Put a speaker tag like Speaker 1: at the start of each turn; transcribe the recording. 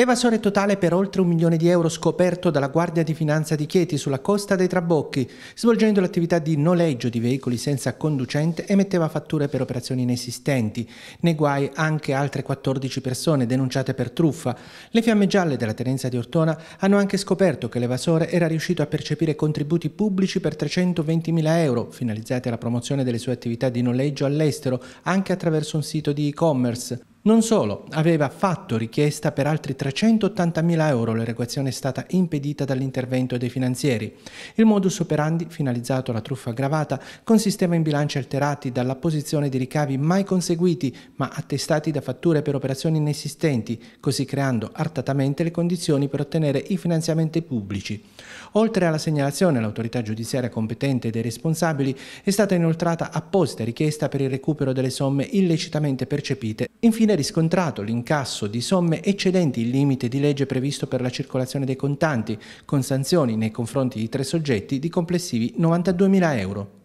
Speaker 1: Evasore totale per oltre un milione di euro scoperto dalla Guardia di Finanza di Chieti sulla costa dei Trabocchi, svolgendo l'attività di noleggio di veicoli senza conducente emetteva fatture per operazioni inesistenti. Nei guai anche altre 14 persone denunciate per truffa. Le fiamme gialle della tenenza di Ortona hanno anche scoperto che l'evasore era riuscito a percepire contributi pubblici per 320.000 euro, finalizzati alla promozione delle sue attività di noleggio all'estero, anche attraverso un sito di e-commerce. Non solo, aveva fatto richiesta per altri 380.000 euro, l'erogazione è stata impedita dall'intervento dei finanzieri. Il modus operandi, finalizzato alla truffa aggravata, consisteva in bilanci alterati dalla posizione di ricavi mai conseguiti, ma attestati da fatture per operazioni inesistenti, così creando artatamente le condizioni per ottenere i finanziamenti pubblici. Oltre alla segnalazione all'autorità giudiziaria competente dei responsabili, è stata inoltrata apposta richiesta per il recupero delle somme illecitamente percepite. Infine, viene riscontrato l'incasso di somme eccedenti il limite di legge previsto per la circolazione dei contanti, con sanzioni nei confronti di tre soggetti di complessivi 92.000 euro.